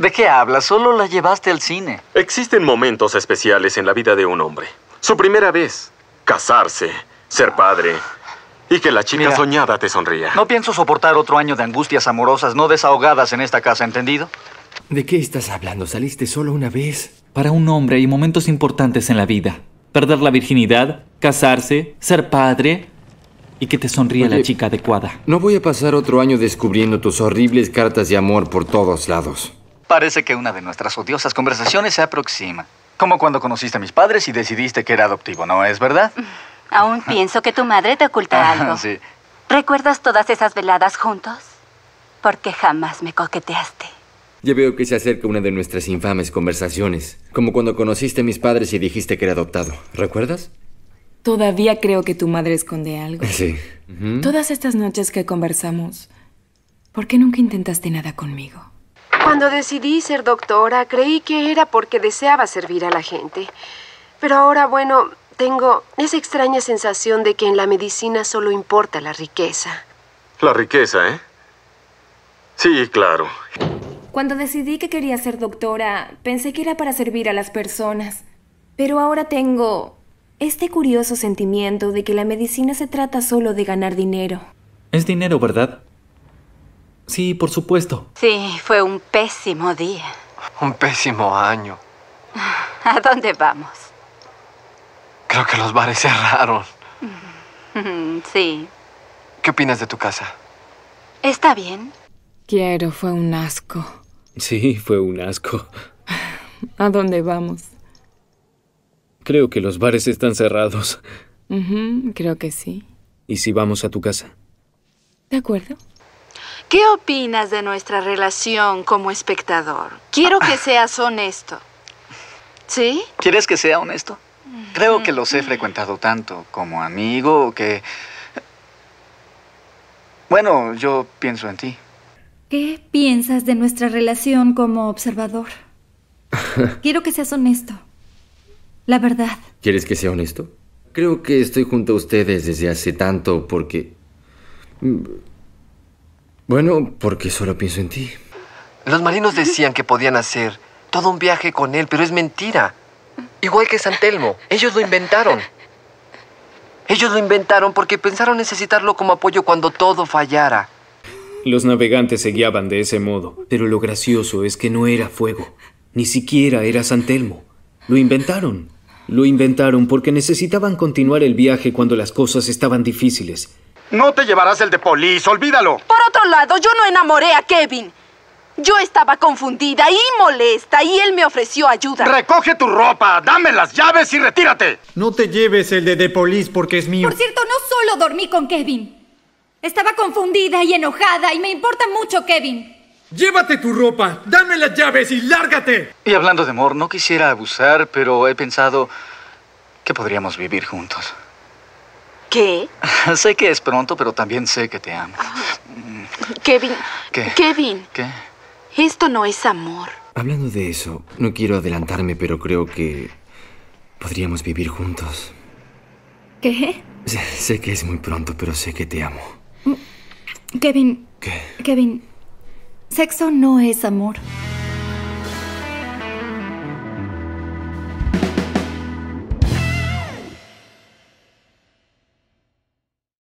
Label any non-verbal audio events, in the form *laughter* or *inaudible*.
¿De qué hablas? Solo la llevaste al cine. Existen momentos especiales en la vida de un hombre. Su primera vez, casarse, ser padre. Y que la chica soñada te sonría. No pienso soportar otro año de angustias amorosas no desahogadas en esta casa, ¿entendido? ¿De qué estás hablando? Saliste solo una vez. Para un hombre hay momentos importantes en la vida. Perder la virginidad, casarse, ser padre y que te sonría la chica adecuada. No voy a pasar otro año descubriendo tus horribles cartas de amor por todos lados. Parece que una de nuestras odiosas conversaciones se aproxima. Como cuando conociste a mis padres y decidiste que era adoptivo, ¿no es verdad? *laughs* Aún pienso que tu madre te oculta ah, algo. ¿Recuerdas todas esas veladas juntos? Porque jamás me coqueteaste. Ya veo que se acerca una de nuestras infames conversaciones, como cuando conociste a mis padres y dijiste que era adoptado. ¿Recuerdas? Todavía creo que tu madre esconde algo. Sí. Todas estas noches que conversamos, ¿por qué nunca intentaste nada conmigo? Cuando decidí ser doctora, creí que era porque deseaba servir a la gente. Pero ahora, bueno, tengo esa extraña sensación de que en la medicina solo importa la riqueza. La riqueza, ¿eh? Sí, claro. Cuando decidí que quería ser doctora, pensé que era para servir a las personas. Pero ahora tengo este curioso sentimiento de que la medicina se trata solo de ganar dinero. Es dinero, ¿verdad? Sí, por supuesto. Sí, fue un pésimo día. Un pésimo año. ¿A dónde vamos? Creo que los bares cerraron. Mm, sí. ¿Qué opinas de tu casa? Está bien. Quiero, fue un asco. Sí, fue un asco. ¿A dónde vamos? Creo que los bares están cerrados. creo que sí. ¿Y si vamos a tu casa? De acuerdo. ¿Qué opinas de nuestra relación como espectador? Quiero que *laughs* seas honesto. ¿Sí? ¿Quieres que sea honesto? Creo que los he frecuentado tanto como amigo que... Bueno, yo pienso en ti. ¿Qué piensas de nuestra relación como observador? *laughs* Quiero que seas honesto. La verdad. ¿Quieres que sea honesto? Creo que estoy junto a ustedes desde hace tanto porque... Mm, bueno, porque solo pienso en ti. Los marinos decían que podían hacer todo un viaje con él, pero es mentira. Igual que San Ellos lo inventaron. Ellos lo inventaron porque pensaron necesitarlo como apoyo cuando todo fallara. Los navegantes se guiaban de ese modo, pero lo gracioso es que no era fuego. Ni siquiera era San Lo inventaron. Lo inventaron porque necesitaban continuar el viaje cuando las cosas estaban difíciles. No te llevarás el de Polis, olvídalo. Por otro lado, yo no enamoré a Kevin. Yo estaba confundida y molesta y él me ofreció ayuda. Recoge tu ropa, dame las llaves y retírate. No te lleves el de The Police porque es mío. Por cierto, no solo dormí con Kevin. Estaba confundida y enojada y me importa mucho Kevin. Llévate tu ropa, dame las llaves y lárgate. Y hablando de amor, no quisiera abusar, pero he pensado que podríamos vivir juntos. ¿Qué? *laughs* sé que es pronto, pero también sé que te amo. Ah. Kevin. ¿Qué? Kevin. ¿Qué? Esto no es amor. Hablando de eso, no quiero adelantarme, pero creo que podríamos vivir juntos. ¿Qué? Sé, sé que es muy pronto, pero sé que te amo. Mm, Kevin. ¿Qué? Kevin, sexo no es amor.